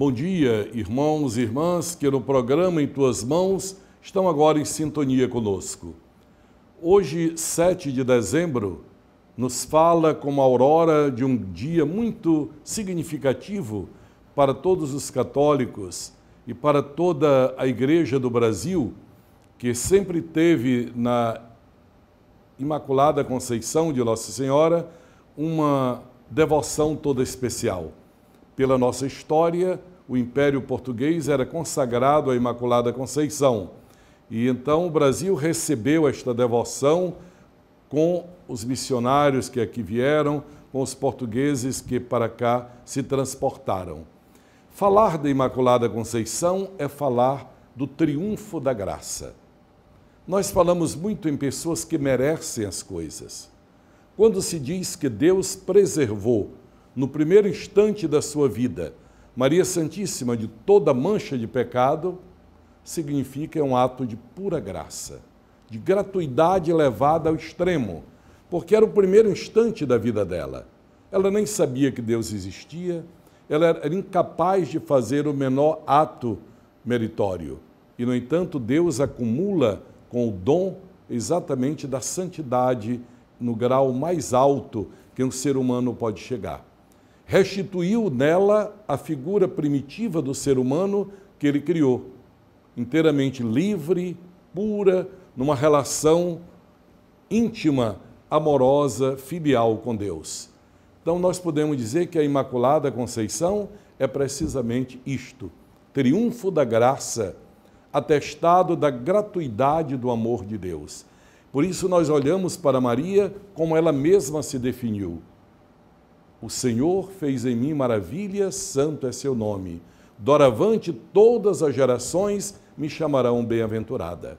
Bom dia, irmãos e irmãs que no programa Em Tuas Mãos estão agora em sintonia conosco. Hoje, 7 de dezembro, nos fala como a aurora de um dia muito significativo para todos os católicos e para toda a Igreja do Brasil, que sempre teve na Imaculada Conceição de Nossa Senhora uma devoção toda especial. Pela nossa história, o Império Português era consagrado à Imaculada Conceição. E então o Brasil recebeu esta devoção com os missionários que aqui vieram, com os portugueses que para cá se transportaram. Falar da Imaculada Conceição é falar do triunfo da graça. Nós falamos muito em pessoas que merecem as coisas. Quando se diz que Deus preservou no primeiro instante da sua vida, Maria Santíssima de toda mancha de pecado, significa é um ato de pura graça, de gratuidade levada ao extremo, porque era o primeiro instante da vida dela. Ela nem sabia que Deus existia, ela era incapaz de fazer o menor ato meritório. E, no entanto, Deus acumula com o dom exatamente da santidade no grau mais alto que um ser humano pode chegar restituiu nela a figura primitiva do ser humano que ele criou, inteiramente livre, pura, numa relação íntima, amorosa, filial com Deus. Então, nós podemos dizer que a Imaculada Conceição é precisamente isto: triunfo da graça, atestado da gratuidade do amor de Deus. Por isso, nós olhamos para Maria como ela mesma se definiu, o Senhor fez em mim maravilha, santo é seu nome. Doravante, todas as gerações me chamarão bem-aventurada.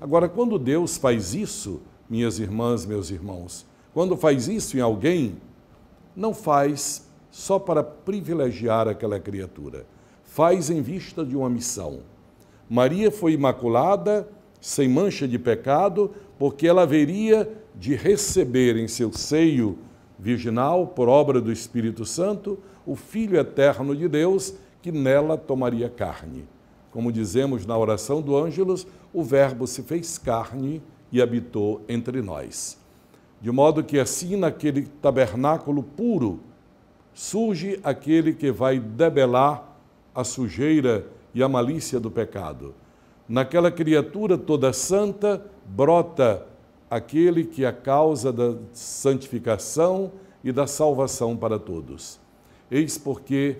Agora, quando Deus faz isso, minhas irmãs, meus irmãos, quando faz isso em alguém, não faz só para privilegiar aquela criatura, faz em vista de uma missão. Maria foi imaculada, sem mancha de pecado, porque ela haveria de receber em seu seio virginal, por obra do Espírito Santo, o Filho eterno de Deus, que nela tomaria carne. Como dizemos na oração do Ângelos, o Verbo se fez carne e habitou entre nós. De modo que assim, naquele tabernáculo puro, surge aquele que vai debelar a sujeira e a malícia do pecado. Naquela criatura toda santa brota aquele que é a causa da santificação e da salvação para todos. Eis porque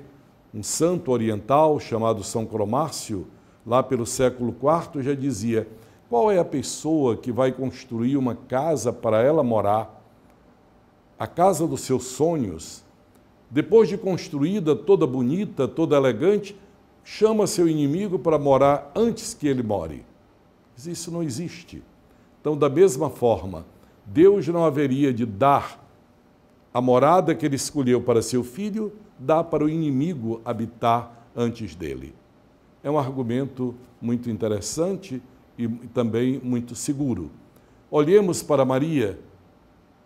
um santo oriental chamado São Cromácio, lá pelo século IV, já dizia: qual é a pessoa que vai construir uma casa para ela morar? A casa dos seus sonhos, depois de construída, toda bonita, toda elegante, chama seu inimigo para morar antes que ele more. Mas isso não existe. Então, da mesma forma, Deus não haveria de dar a morada que ele escolheu para seu filho, dá para o inimigo habitar antes dele. É um argumento muito interessante e também muito seguro. Olhemos para Maria,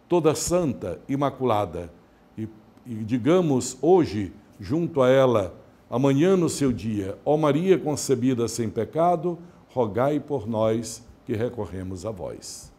toda santa, imaculada, e, e digamos hoje, junto a ela, amanhã no seu dia, ó Maria concebida sem pecado, rogai por nós que recorremos a vós.